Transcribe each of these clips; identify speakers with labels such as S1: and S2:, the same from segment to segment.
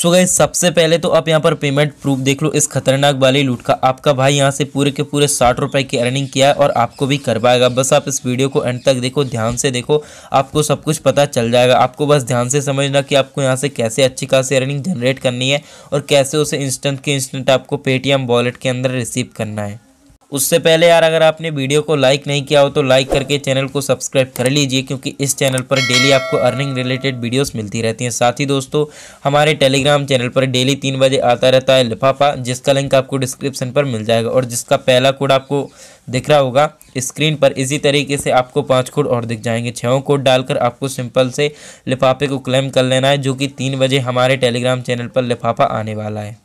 S1: सो गई सबसे पहले तो आप यहाँ पर पेमेंट प्रूफ देख लो इस खतरनाक वाली लूट का आपका भाई यहाँ से पूरे के पूरे साठ रुपए की अर्निंग किया है और आपको भी करवाएगा बस आप इस वीडियो को एंड तक देखो ध्यान से देखो आपको सब कुछ पता चल जाएगा आपको बस ध्यान से समझना कि आपको यहाँ से कैसे अच्छी खासी अर्निंग जनरेट करनी है और कैसे उसे इंस्टेंट के इंस्टेंट आपको पेटीएम वॉलेट के अंदर रिसीव करना है उससे पहले यार अगर आपने वीडियो को लाइक नहीं किया हो तो लाइक करके चैनल को सब्सक्राइब कर लीजिए क्योंकि इस चैनल पर डेली आपको अर्निंग रिलेटेड वीडियोस मिलती रहती हैं साथ ही दोस्तों हमारे टेलीग्राम चैनल पर डेली तीन बजे आता रहता है लिफाफा जिसका लिंक आपको डिस्क्रिप्शन पर मिल जाएगा और जिसका पहला कोड आपको दिख रहा होगा स्क्रीन पर इसी तरीके से आपको पाँच कोड और दिख जाएंगे छों कोड डालकर आपको सिंपल से लिफाफे को क्लेम कर लेना है जो कि तीन बजे हमारे टेलीग्राम चैनल पर लिफाफा आने वाला है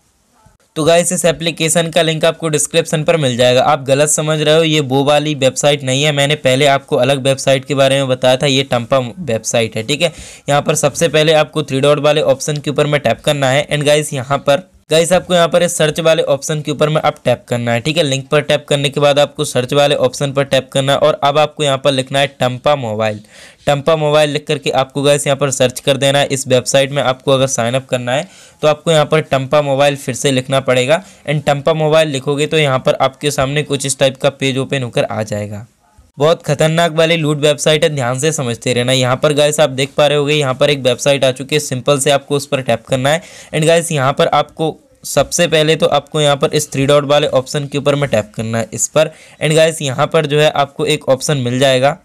S1: तो गाइस इस एप्लीकेशन का लिंक आपको डिस्क्रिप्शन पर मिल जाएगा आप गलत समझ रहे हो ये वो वाली वेबसाइट नहीं है मैंने पहले आपको अलग वेबसाइट के बारे में बताया था ये टम्पा वेबसाइट है ठीक है यहाँ पर सबसे पहले आपको थ्री डॉट वाले ऑप्शन के ऊपर में टैप करना है एंड गाइस यहाँ पर गाइस आपको यहाँ पर सर्च वाले ऑप्शन के ऊपर में आप टैप करना है ठीक है लिंक पर टैप करने के बाद आपको सर्च वाले ऑप्शन पर टैप करना है और अब आपको यहाँ पर लिखना है टम्पा मोबाइल टम्पा मोबाइल लिख करके आपको गाइस यहाँ पर सर्च कर देना है इस वेबसाइट में आपको अगर साइनअप करना है तो आपको यहाँ पर टम्पा मोबाइल फिर से लिखना पड़ेगा एंड टम्पा मोबाइल लिखोगे तो यहाँ पर आपके सामने कुछ इस टाइप का पेज ओपन होकर आ जाएगा बहुत खतरनाक वाली लूट वेबसाइट है ध्यान से समझते रहना यहाँ पर गाइस आप देख पा रहे होगे यहाँ पर एक वेबसाइट आ चुकी है सिंपल से आपको उस पर टैप करना है एंड गाइस यहाँ पर आपको सबसे पहले तो आपको यहाँ पर इस थ्री डॉट वाले ऑप्शन के ऊपर में टैप करना है इस पर एंड गाइस यहाँ पर जो है आपको एक ऑप्शन मिल जाएगा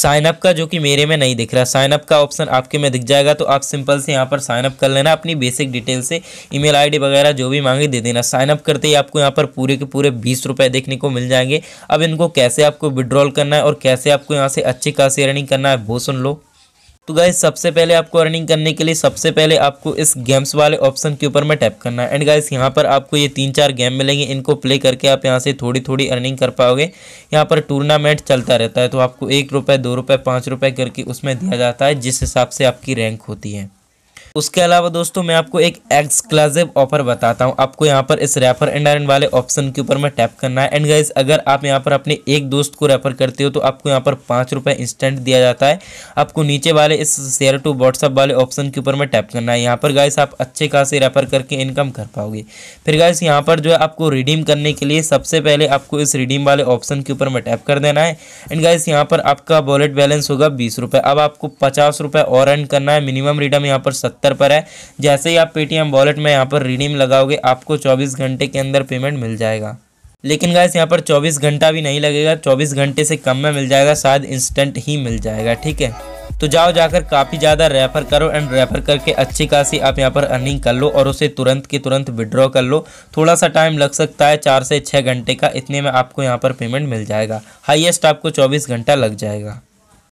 S1: साइन अप का जो कि मेरे में नहीं दिख रहा साइन अप का ऑप्शन आपके में दिख जाएगा तो आप सिंपल से यहाँ पर साइन अप कर लेना अपनी बेसिक डिटेल से ईमेल आईडी वगैरह जो भी मांगे दे देना साइन अप करते ही आपको यहाँ पर पूरे के पूरे बीस रुपये देखने को मिल जाएंगे अब इनको कैसे आपको विड्रॉल करना है और कैसे आपको यहाँ से अच्छी खासी अर्निंग करना है वो सुन लो तो गाइज सबसे पहले आपको अर्निंग करने के लिए सबसे पहले आपको इस गेम्स वाले ऑप्शन के ऊपर में टैप करना है एंड गाइज यहाँ पर आपको ये तीन चार गेम मिलेंगे इनको प्ले करके आप यहाँ से थोड़ी थोड़ी अर्निंग कर पाओगे यहाँ पर टूर्नामेंट चलता रहता है तो आपको एक रुपये दो रुपये पाँच रुपये करके उसमें दिया जाता है जिस हिसाब से आपकी रैंक होती है उसके अलावा दोस्तों मैं आपको एक एक्सक्लूसिव ऑफर बताता हूँ आपको यहाँ पर इस रेफर एंड आयरन वाले ऑप्शन के ऊपर में टैप करना है एंड गाइज अगर आप यहाँ पर अपने एक दोस्त को रेफर करते हो तो आपको यहाँ पर पाँच रुपये इंस्टेंट दिया जाता है आपको नीचे वाले इस शेयर टू व्हाट्सअप वाले ऑप्शन के ऊपर में टैप करना है यहाँ पर गाइस आप अच्छे खासे रेफर करके इनकम कर पाओगे फिर गाइस यहाँ पर जो है आपको रिडीम करने के लिए सबसे पहले आपको इस रिडीम वाले ऑप्शन के ऊपर में टैप कर देना है एंड गाइस यहाँ पर आपका वॉलेट बैलेंस होगा बीस रुपये अब आपको पचास रुपये और अर्न करना है मिनिमम रिडम यहाँ पर सत्तर सत्तर पर है जैसे ही आप पेटीएम वॉलेट में यहाँ पर रिडीम लगाओगे आपको चौबीस घंटे के अंदर पेमेंट मिल जाएगा लेकिन गैस यहाँ पर 24 घंटा भी नहीं लगेगा 24 घंटे से कम में मिल जाएगा शायद इंस्टेंट ही मिल जाएगा ठीक है तो जाओ जाकर काफ़ी ज़्यादा रेफर करो एंड रेफर करके अच्छी खासी आप यहाँ पर अर्निंग कर लो और उसे तुरंत के तुरंत विड्रॉ कर लो थोड़ा सा टाइम लग सकता है चार से छः घंटे का इतने में आपको यहाँ पर पेमेंट मिल जाएगा हाईएस्ट आपको चौबीस घंटा लग जाएगा